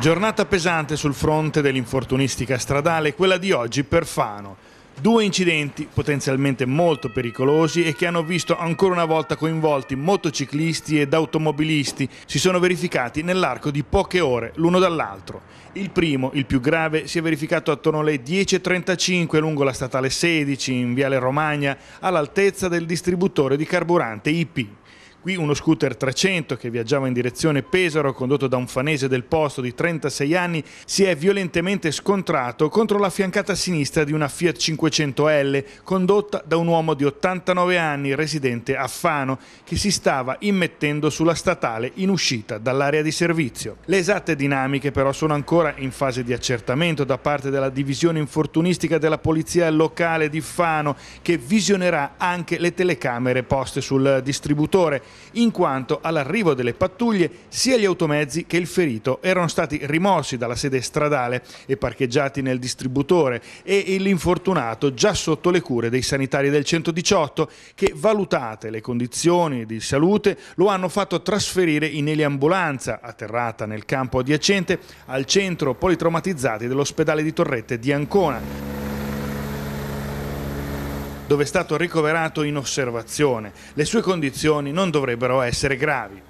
Giornata pesante sul fronte dell'infortunistica stradale, quella di oggi per Fano. Due incidenti potenzialmente molto pericolosi e che hanno visto ancora una volta coinvolti motociclisti ed automobilisti si sono verificati nell'arco di poche ore l'uno dall'altro. Il primo, il più grave, si è verificato attorno alle 10.35 lungo la statale 16 in Viale Romagna all'altezza del distributore di carburante IP. Qui uno scooter 300 che viaggiava in direzione Pesaro, condotto da un fanese del posto di 36 anni, si è violentemente scontrato contro la fiancata sinistra di una Fiat 500L, condotta da un uomo di 89 anni, residente a Fano, che si stava immettendo sulla statale in uscita dall'area di servizio. Le esatte dinamiche però sono ancora in fase di accertamento da parte della divisione infortunistica della polizia locale di Fano, che visionerà anche le telecamere poste sul distributore in quanto all'arrivo delle pattuglie sia gli automezzi che il ferito erano stati rimossi dalla sede stradale e parcheggiati nel distributore e l'infortunato già sotto le cure dei sanitari del 118 che valutate le condizioni di salute lo hanno fatto trasferire in eliambulanza atterrata nel campo adiacente al centro politraumatizzati dell'ospedale di Torrette di Ancona dove è stato ricoverato in osservazione. Le sue condizioni non dovrebbero essere gravi.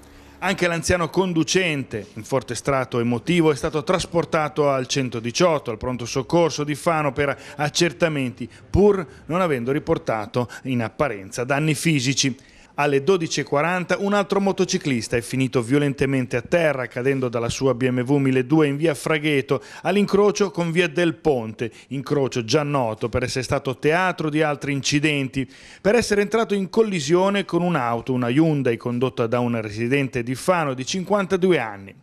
Anche l'anziano conducente, in forte strato emotivo, è stato trasportato al 118, al pronto soccorso di Fano per accertamenti, pur non avendo riportato in apparenza danni fisici alle 12.40 un altro motociclista è finito violentemente a terra cadendo dalla sua BMW 1002 in via Fragheto all'incrocio con via del Ponte, incrocio già noto per essere stato teatro di altri incidenti, per essere entrato in collisione con un'auto, una Hyundai condotta da un residente di Fano di 52 anni.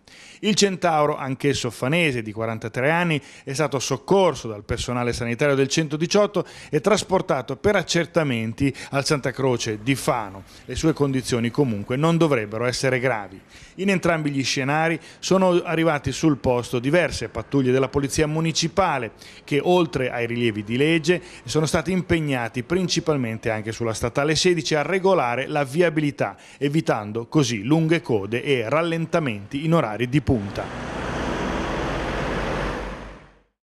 Il centauro, anch'esso fanese di 43 anni, è stato soccorso dal personale sanitario del 118 e trasportato per accertamenti al Santa Croce di Fano. Le sue condizioni comunque non dovrebbero essere gravi. In entrambi gli scenari sono arrivati sul posto diverse pattuglie della Polizia Municipale che oltre ai rilievi di legge sono stati impegnati principalmente anche sulla statale 16 a regolare la viabilità, evitando così lunghe code e rallentamenti in orari di punta.